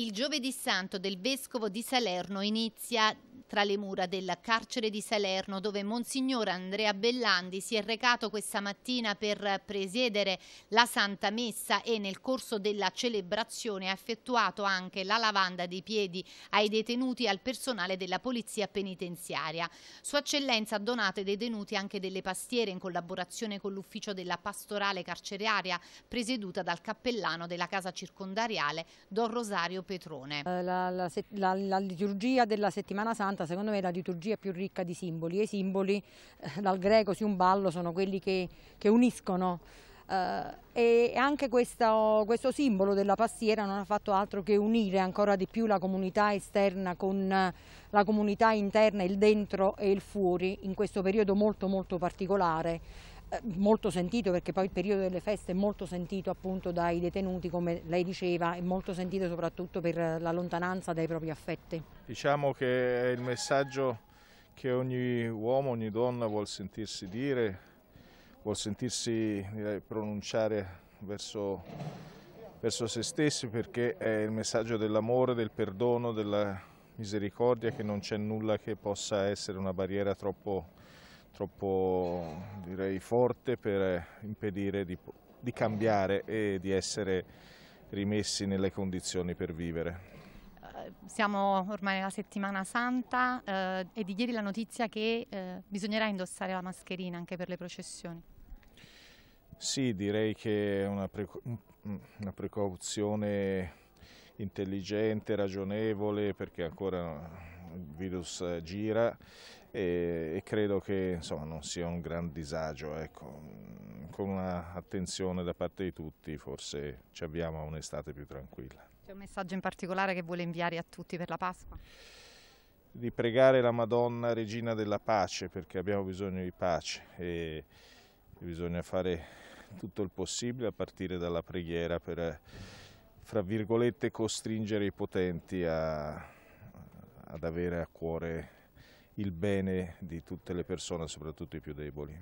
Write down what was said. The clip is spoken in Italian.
Il giovedì santo del Vescovo di Salerno inizia tra le mura del carcere di Salerno dove Monsignor Andrea Bellandi si è recato questa mattina per presiedere la Santa Messa e nel corso della celebrazione ha effettuato anche la lavanda dei piedi ai detenuti e al personale della polizia penitenziaria. Sua Eccellenza ha donato ai detenuti anche delle pastiere in collaborazione con l'ufficio della pastorale carceraria presieduta dal cappellano della casa circondariale Don Rosario Petrone. Eh, la, la, la, la liturgia della settimana santa Santa secondo me la liturgia più ricca di simboli e i simboli eh, dal greco si un ballo sono quelli che, che uniscono Uh, e anche questo, questo, simbolo della pastiera non ha fatto altro che unire ancora di più la comunità esterna con eh, la comunità interna, il dentro e il fuori in questo periodo molto molto particolare eh, molto sentito perché poi il periodo delle feste è molto sentito appunto dai detenuti come lei diceva e molto sentito soprattutto per la lontananza dai propri affetti. Diciamo che è il messaggio che ogni uomo, ogni donna vuol sentirsi dire, vuol sentirsi pronunciare verso, verso se stessi perché è il messaggio dell'amore, del perdono, della misericordia che non c'è nulla che possa essere una barriera troppo troppo direi, forte per eh, impedire di, di cambiare e di essere rimessi nelle condizioni per vivere eh, siamo ormai nella settimana santa eh, e di ieri la notizia che eh, bisognerà indossare la mascherina anche per le processioni. Sì, direi che è una, preco mm, una precauzione intelligente, ragionevole, perché ancora il virus eh, gira e, e credo che insomma, non sia un gran disagio. Ecco. Mm, con un'attenzione da parte di tutti forse ci abbiamo un'estate più tranquilla. C'è un messaggio in particolare che vuole inviare a tutti per la Pasqua? Di pregare la Madonna Regina della Pace perché abbiamo bisogno di pace e bisogna fare tutto il possibile a partire dalla preghiera per, fra virgolette, costringere i potenti a ad avere a cuore il bene di tutte le persone, soprattutto i più deboli.